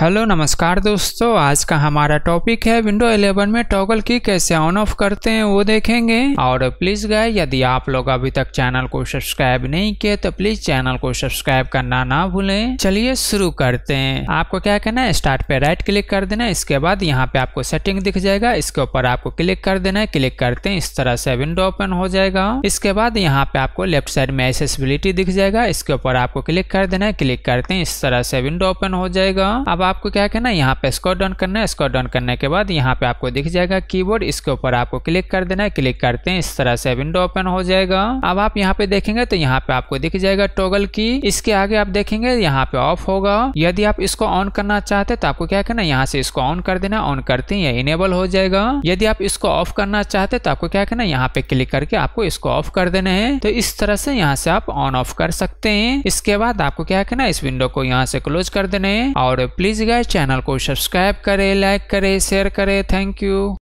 hello नमस्कार दोस्तों आज का हमारा टॉपिक है विंडो 11 में टॉगल की कैसे ऑन ऑफ करते हैं वो देखेंगे और प्लीज गए यदि आप लोग अभी तक चैनल को सब्सक्राइब नहीं किए तो प्लीज चैनल को सब्सक्राइब करना ना भूलें चलिए शुरू करते हैं आपको क्या करना है स्टार्ट पे राइट क्लिक कर देना इसके बाद यहाँ पे आपको सेटिंग दिख जाएगा इसके ऊपर आपको क्लिक कर देना है क्लिक करते हैं इस तरह से विंडो ओपन हो जाएगा इसके बाद यहाँ पे आपको लेफ्ट साइड में एसेसिबिलिटी दिख जाएगा इसके ऊपर आपको क्लिक कर देना है क्लिक करते हैं इस तरह से विंडो ओपन हो जाएगा अब आपको क्या करना है यहाँ पे स्कॉट डाउन करना है स्कॉट डाउन करने के बाद यहाँ पे आपको दिख जाएगा कीबोर्ड इसके ऊपर आपको क्लिक कर देना है क्लिक करते हैं इस तरह से विंडो ओपन हो जाएगा अब आप यहाँ पे देखेंगे तो यहाँ पे आपको दिख जाएगा टोगल की इसके आगे आप देखेंगे यहाँ पे ऑफ होगा यदि आप इसको ऑन करना चाहते तो आपको क्या करना है यहाँ से इसको ऑन कर देना ऑन करते हैं या इनेबल हो जाएगा यदि आप इसको ऑफ करना चाहते तो आपको क्या करना है यहाँ पे क्लिक करके आपको इसको ऑफ कर देना है तो इस तरह से यहाँ से आप ऑन ऑफ कर सकते हैं इसके बाद आपको क्या करना है इस विंडो को यहाँ से क्लोज कर देना है और प्लीज प्लीज़ गए चैनल को सब्सक्राइब करें लाइक करें शेयर करें थैंक यू